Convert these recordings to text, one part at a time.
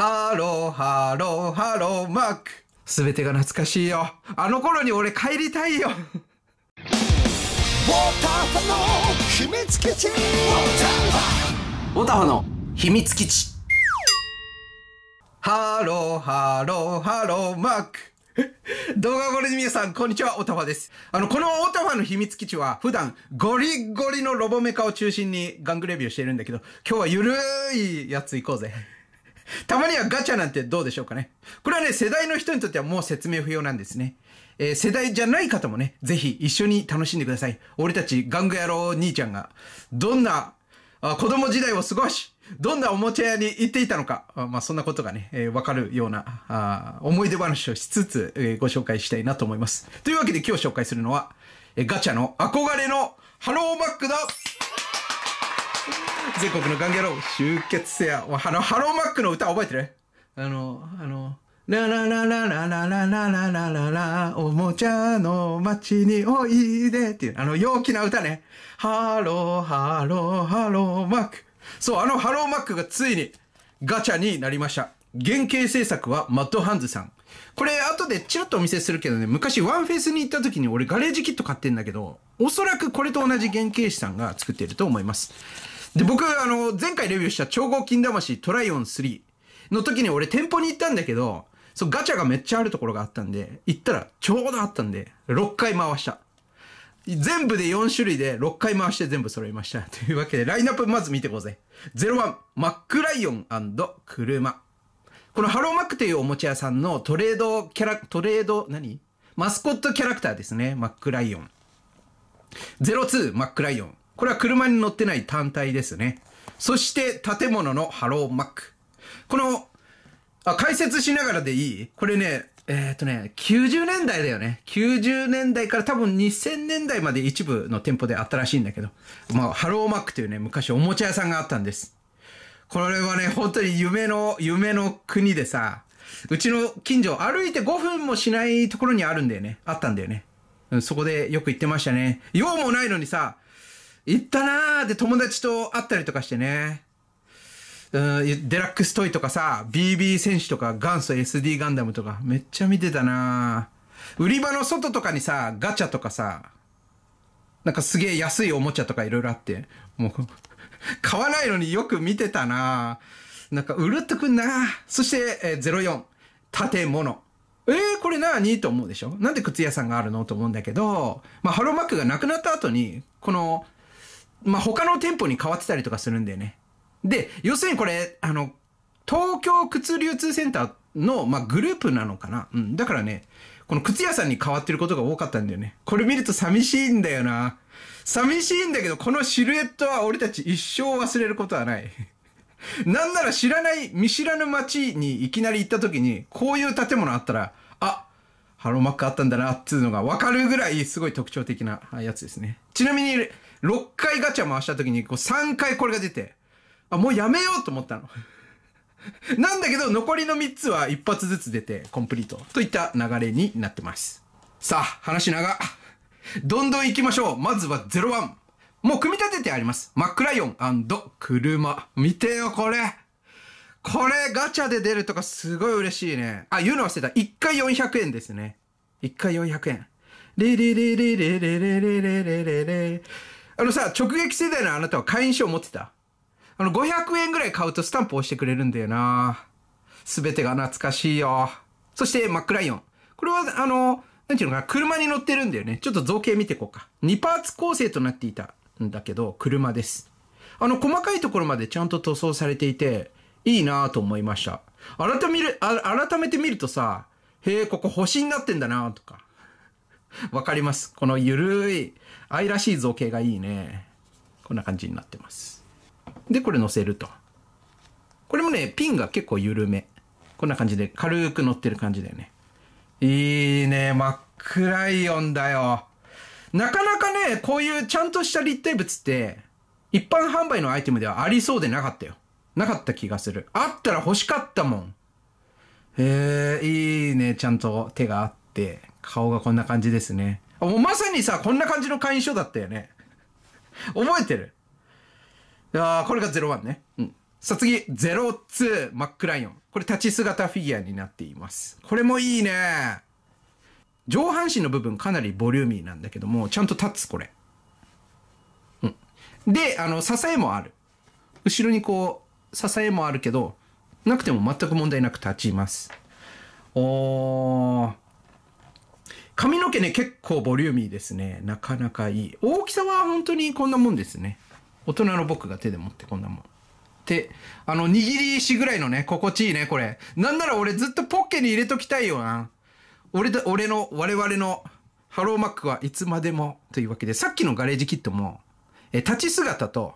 ハローハローハローマック全てが懐かしいよあの頃に俺帰りたいよウォーターフの秘密基地ウォーターフの秘密基地ハローハローハローマック動画ご覧の皆さん、こんにちは、オタファです。あの、このオタファの秘密基地は、普段、ゴリゴリのロボメカを中心にガングレビューしているんだけど、今日はゆるいやつ行こうぜ。たまにはガチャなんてどうでしょうかね。これはね、世代の人にとってはもう説明不要なんですね。えー、世代じゃない方もね、ぜひ一緒に楽しんでください。俺たち玩具野郎兄ちゃんが、どんなあ子供時代を過ごし、どんなおもちゃ屋に行っていたのか、あまあ、そんなことがね、えー、わかるようなあ思い出話をしつつ、えー、ご紹介したいなと思います。というわけで今日紹介するのは、えー、ガチャの憧れのハローマックだ全国のガンギャロー集結せや。あの、ハローマックの歌覚えてるあの、あの、ララララララララララララ、おもちゃの街においでっていう、あの陽気な歌ね。ハロー、ハロー、ハローマック。そう、あのハローマックがついにガチャになりました。原型制作はマッドハンズさん。これ後でチラッとお見せするけどね、昔ワンフェスに行った時に俺ガレージキット買ってんだけど、おそらくこれと同じ原型師さんが作っていると思います。で、僕、あの、前回レビューした超合金魂トライオン3の時に俺店舗に行ったんだけど、そう、ガチャがめっちゃあるところがあったんで、行ったらちょうどあったんで、6回回した。全部で4種類で6回回して全部揃いました。というわけで、ラインナップまず見てこうぜ。01、マックライオン車。このハローマックというおもちゃ屋さんのトレードキャラ、トレード何、マスコットキャラクターですね。マックライオン。02、マックライオン。これは車に乗ってない単体ですね。そして建物のハローマック。この、あ、解説しながらでいいこれね、えっ、ー、とね、90年代だよね。90年代から多分2000年代まで一部の店舗であったらしいんだけど、まあ、ハローマックというね、昔おもちゃ屋さんがあったんです。これはね、本当に夢の、夢の国でさ、うちの近所歩いて5分もしないところにあるんだよね。あったんだよね。うん、そこでよく行ってましたね。用もないのにさ、行ったなーで友達と会ったりとかしてね。うん、デラックストイとかさ、BB 戦士とか元祖 SD ガンダムとかめっちゃ見てたな売り場の外とかにさ、ガチャとかさ、なんかすげえ安いおもちゃとかいろいろあって、もう 買わないのによく見てたななんかうるっとくんなそして、えー、04、建物。えー、これ何と思うでしょなんで靴屋さんがあるのと思うんだけど、まあ、ハローマックがなくなった後に、この、まあ、他の店舗に変わってたりとかするんだよね。で、要するにこれ、あの、東京靴流通センターの、まあ、グループなのかな。うん。だからね、この靴屋さんに変わってることが多かったんだよね。これ見ると寂しいんだよな。寂しいんだけど、このシルエットは俺たち一生忘れることはない。なんなら知らない、見知らぬ街にいきなり行った時に、こういう建物あったら、あ、ハローマックあったんだなっていうのがわかるぐらいすごい特徴的なやつですね。ちなみに、6回ガチャ回した時にこう3回これが出て、あ、もうやめようと思ったの。なんだけど、残りの3つは1発ずつ出て、コンプリート。といった流れになってます。さあ、話長。どんどん行きましょう。まずは01。もう組み立ててあります。マックライオン車。見てよ、これ。これ、ガチャで出るとかすごい嬉しいね。あ、言うの忘れた。1回400円ですね。1回400円。レレレレレレレレレレレレ。あのさ、直撃世代のあなたは会員証持ってたあの、500円ぐらい買うとスタンプ押してくれるんだよな。すべてが懐かしいよ。そして、マックライオン。これは、あの、なんていうのかな、車に乗ってるんだよね。ちょっと造形見ていこうか。2パーツ構成となっていたんだけど、車です。あの、細かいところまでちゃんと塗装されていて、いいなぁと思いました。改める、改めて見るとさ、へえ、ここ星になってんだなぁとか。わかります。このゆるい、愛らしい造形がいいね。こんな感じになってます。で、これ乗せると。これもね、ピンが結構緩め。こんな感じで軽く乗ってる感じだよね。いいね、真っ暗いオンだよ。なかなかね、こういうちゃんとした立体物って、一般販売のアイテムではありそうでなかったよ。なかった気がする。あったら欲しかったもん。へえ、いいね、ちゃんと手があって、顔がこんな感じですね。もうまさにさ、こんな感じの会員証だったよね。覚えてるああ、これが01ね。うん。さあ次、02マックライオン。これ立ち姿フィギュアになっています。これもいいね。上半身の部分かなりボリューミーなんだけども、ちゃんと立つ、これ。うん。で、あの、支えもある。後ろにこう、支えもあるけど、なくても全く問題なく立ちます。おー。髪の毛ね、結構ボリューミーですね。なかなかいい。大きさは本当にこんなもんですね。大人の僕が手で持ってこんなもん。であの、握り石ぐらいのね、心地いいね、これ。なんなら俺ずっとポッケに入れときたいよな。俺だ、俺の、我々の、ハローマックはいつまでもというわけで、さっきのガレージキットも、え立ち姿と、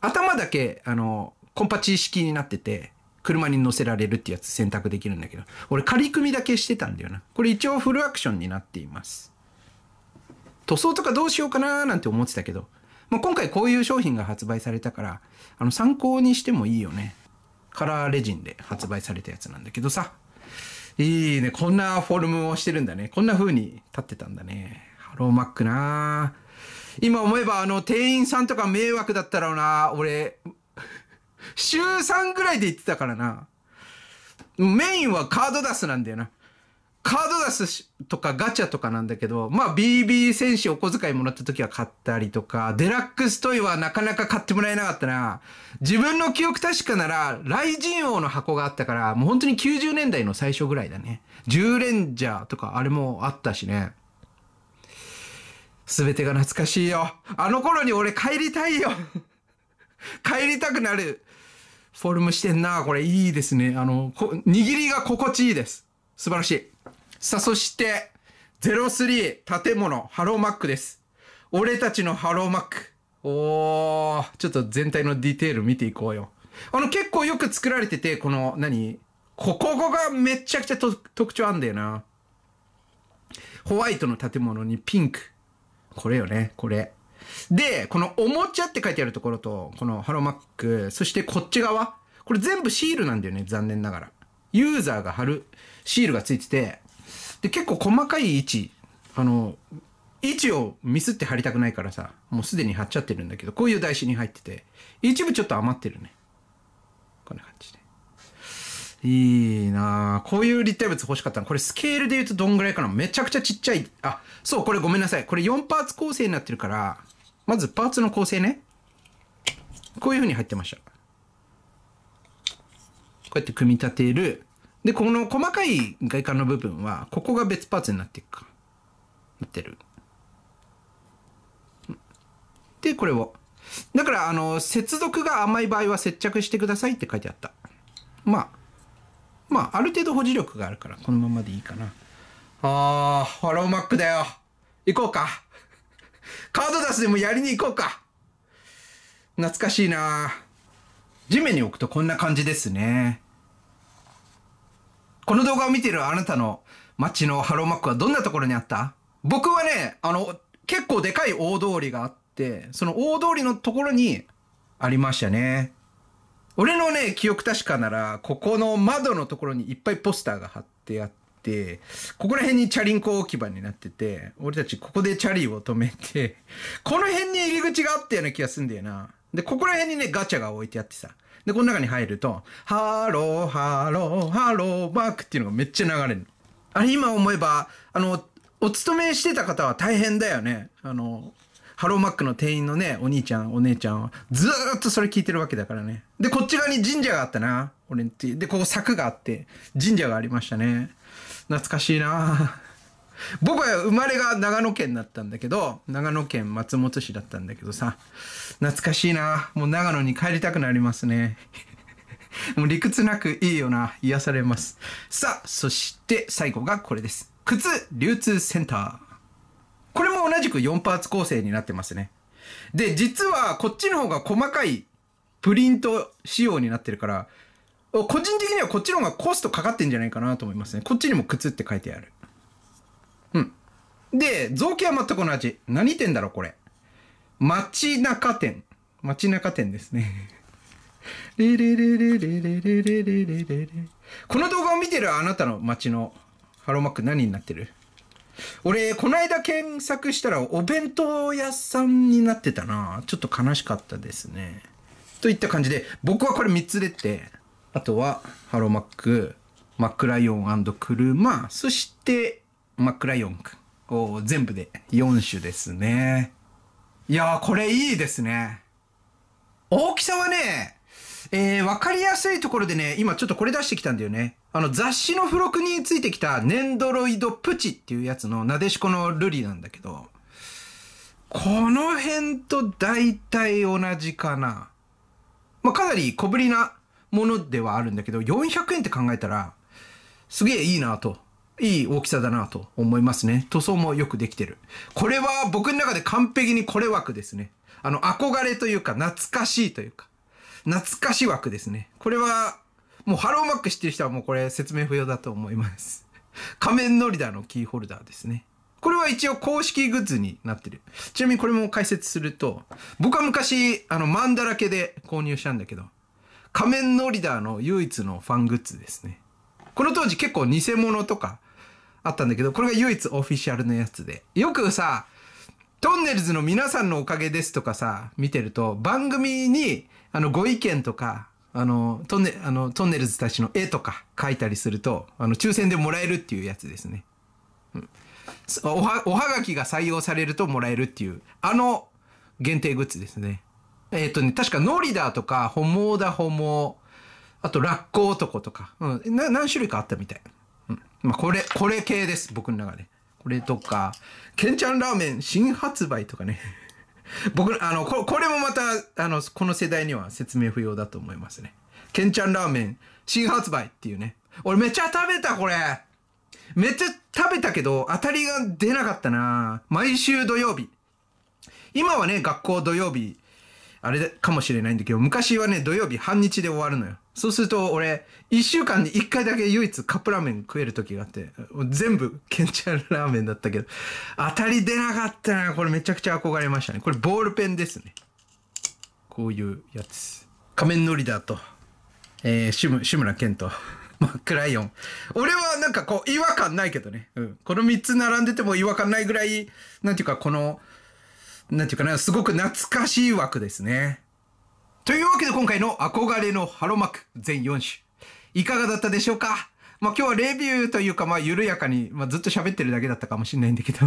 頭だけ、あの、コンパチ式になってて、車に乗せられるってやつ選択できるんだけど、俺仮組みだけしてたんだよな。これ一応フルアクションになっています。塗装とかどうしようかなーなんて思ってたけど、まあ、今回こういう商品が発売されたから、あの参考にしてもいいよね。カラーレジンで発売されたやつなんだけどさ。いいね。こんなフォルムをしてるんだね。こんな風に立ってたんだね。ハローマックな今思えばあの店員さんとか迷惑だったろうな。俺、週3ぐらいで言ってたからな。メインはカードダスなんだよな。カードダスとかガチャとかなんだけど、まあ BB 戦士お小遣いもらった時は買ったりとか、デラックストイはなかなか買ってもらえなかったな。自分の記憶確かなら、雷神王の箱があったから、もう本当に90年代の最初ぐらいだね。10レンジャーとかあれもあったしね。すべてが懐かしいよ。あの頃に俺帰りたいよ。帰りたくなる。フォルムしてんな。これいいですね。あの、握りが心地いいです。素晴らしい。さあ、そして、03建物、ハローマックです。俺たちのハローマック。おー、ちょっと全体のディテール見ていこうよ。あの、結構よく作られてて、この、何ここがめちゃくちゃ特徴あんだよな。ホワイトの建物にピンク。これよね、これ。で、このおもちゃって書いてあるところと、このハローマック、そしてこっち側、これ全部シールなんだよね、残念ながら。ユーザーが貼るシールがついてて、で、結構細かい位置、あの、位置をミスって貼りたくないからさ、もうすでに貼っちゃってるんだけど、こういう台紙に入ってて、一部ちょっと余ってるね。こんな感じで。いいなこういう立体物欲しかったの。これスケールで言うとどんぐらいかなめちゃくちゃちっちゃい。あ、そう、これごめんなさい。これ4パーツ構成になってるから、まずパーツの構成ね。こういう風に入ってました。こうやって組み立てる。で、この細かい外観の部分は、ここが別パーツになっていくか。なってる。で、これを。だから、あの、接続が甘い場合は接着してくださいって書いてあった。まあ、まあ、ある程度保持力があるから、このままでいいかな。あー、ハローマックだよ。行こうか。カード出すでもやりに行こうか。懐かしいな地面に置くとこんな感じですね。この動画を見てるあなたの街のハローマックはどんなところにあった僕はね、あの、結構でかい大通りがあって、その大通りのところにありましたね。俺のね、記憶確かなら、ここの窓のところにいっぱいポスターが貼ってあって、て、ここら辺にチャリンコ置き場になってて、俺たちここでチャリを止めて、この辺に入り口があったような気がすんだよな。で、ここら辺にね、ガチャが置いてあってさ。で、この中に入ると、ハロー、ハロー、ハロー、バックっていうのがめっちゃ流れるの。あれ、今思えば、あの、お勤めしてた方は大変だよね。あの、ハローマックの店員のね、お兄ちゃん、お姉ちゃんは、ずーっとそれ聞いてるわけだからね。で、こっち側に神社があったな。俺んち。で、ここ柵があって、神社がありましたね。懐かしいな僕は生まれが長野県だったんだけど長野県松本市だったんだけどさ懐かしいなもう長野に帰りたくなりますねもう理屈なくいいよな癒されますさあそして最後がこれです靴流通センターこれも同じく4パーツ構成になってますねで実はこっちの方が細かいプリント仕様になってるから個人的にはこっちの方がコストかかってんじゃないかなと思いますね。こっちにも靴って書いてある。うん。で、造形は全く同じ。何店だろ、これ。街中店。街中店ですね。レレレレレレレレレレレレ。この動画を見てるあなたの街のハローマック何になってる俺、こないだ検索したらお弁当屋さんになってたな。ちょっと悲しかったですね。といった感じで、僕はこれ3つ出て、あとは、ハローマック、マックライオン車、そして、マックライオンくん。全部で4種ですね。いやー、これいいですね。大きさはね、えー、わかりやすいところでね、今ちょっとこれ出してきたんだよね。あの、雑誌の付録についてきた、ネンドロイドプチっていうやつの、なでしこのルリなんだけど、この辺と大体同じかな。まあ、かなり小ぶりなものではあるんだけど、400円って考えたら、すげえいいなと。いい大きさだなと思いますね。塗装もよくできてる。これは僕の中で完璧にこれ枠ですね。あの、憧れというか、懐かしいというか、懐かし枠ですね。これは、もうハローマック知ってる人はもうこれ説明不要だと思います。仮面ノリダーのキーホルダーですね。これは一応公式グッズになってる。ちなみにこれも解説すると、僕は昔、あの、マンだらけで購入したんだけど、仮面のリダーの唯一のファングッズですね。この当時結構偽物とかあったんだけど、これが唯一オフィシャルのやつで。よくさ、トンネルズの皆さんのおかげですとかさ、見てると、番組に、あの、ご意見とか、あの、トンネ、あの、トンネルズたちの絵とか書いたりすると、あの、抽選でもらえるっていうやつですね。うん、おは、おはがきが採用されるともらえるっていう、あの、限定グッズですね。えっ、ー、とね、確かノリだとか、ホモだホモ、あとラッコ男とか、うん、な何種類かあったみたい。うん。まあ、これ、これ系です、僕の中で。これとか、ケンちゃんラーメン新発売とかね。僕、あのこ、これもまた、あの、この世代には説明不要だと思いますね。ケンちゃんラーメン新発売っていうね。俺めっちゃ食べた、これ。めっちゃ食べたけど、当たりが出なかったな毎週土曜日。今はね、学校土曜日あれかもしれないんだけど、昔はね、土曜日半日で終わるのよ。そうすると俺、1週間に1回だけ唯一カップラーメン食える時があって、全部ケンちゃんラーメンだったけど、当たり出なかったな。これめちゃくちゃ憧れましたね。これボールペンですね。こういうやつ。仮面ノリダーと、えー、志村けんと、マックライオン。俺はなんかこう、違和感ないけどね。うん。この3つ並んでても違和感ないぐらい、なんていうかこの、なんていうかな、すごく懐かしい枠ですね。というわけで今回の憧れのハロマク全4種、いかがだったでしょうかまあ、今日はレビューというか、まあ、緩やかに、まあ、ずっと喋ってるだけだったかもしれないんだけど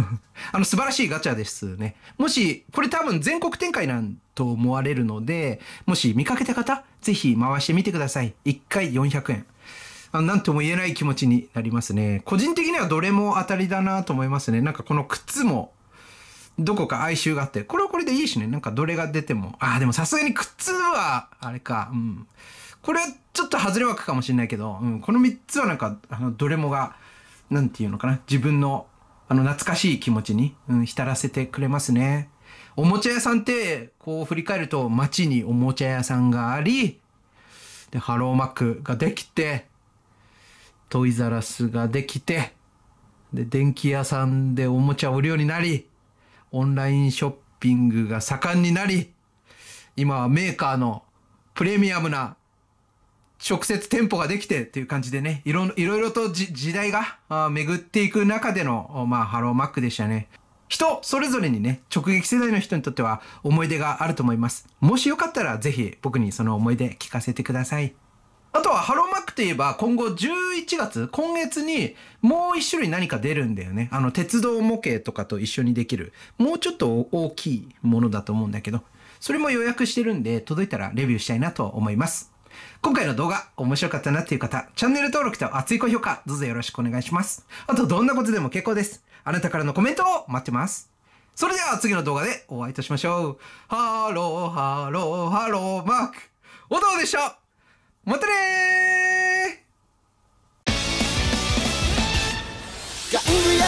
あの、素晴らしいガチャですね。もし、これ多分全国展開なんと思われるので、もし見かけた方、ぜひ回してみてください。1回400円。なんとも言えない気持ちになりますね。個人的にはどれも当たりだなと思いますね。なんかこの靴もどこか哀愁があって、これはこれでいいしね、なんかどれが出ても。ああ、でもさすがに靴は、あれか、うん。これはちょっと外れ枠かもしれないけど、うん、この三つはなんか、あの、どれもが、なんていうのかな、自分の、あの、懐かしい気持ちに、うん、浸らせてくれますね。おもちゃ屋さんって、こう振り返ると、街におもちゃ屋さんがあり、で、ハローマックができて、トイザラスができて、で、電気屋さんでおもちゃを売るようになり、オンラインショッピングが盛んになり、今はメーカーのプレミアムな直接店舗ができてっていう感じでね、いろいろと時代が巡っていく中での、まあ、ハローマックでしたね。人それぞれにね、直撃世代の人にとっては思い出があると思います。もしよかったらぜひ僕にその思い出聞かせてください。あとはハローマックといえば今後11月、今月にもう一種類何か出るんだよね。あの鉄道模型とかと一緒にできる、もうちょっと大きいものだと思うんだけど、それも予約してるんで届いたらレビューしたいなと思います。今回の動画面白かったなっていう方、チャンネル登録と熱い高評価どうぞよろしくお願いします。あとどんなことでも結構です。あなたからのコメントを待ってます。それでは次の動画でお会いいたしましょう。ハローハローハローマーク。おどうでしたまたねガングのよ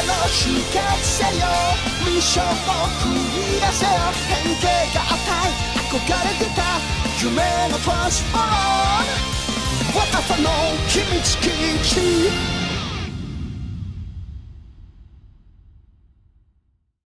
ミッションを繰り出せよ変形があい憧れてた夢のトランスフォーム若の君ー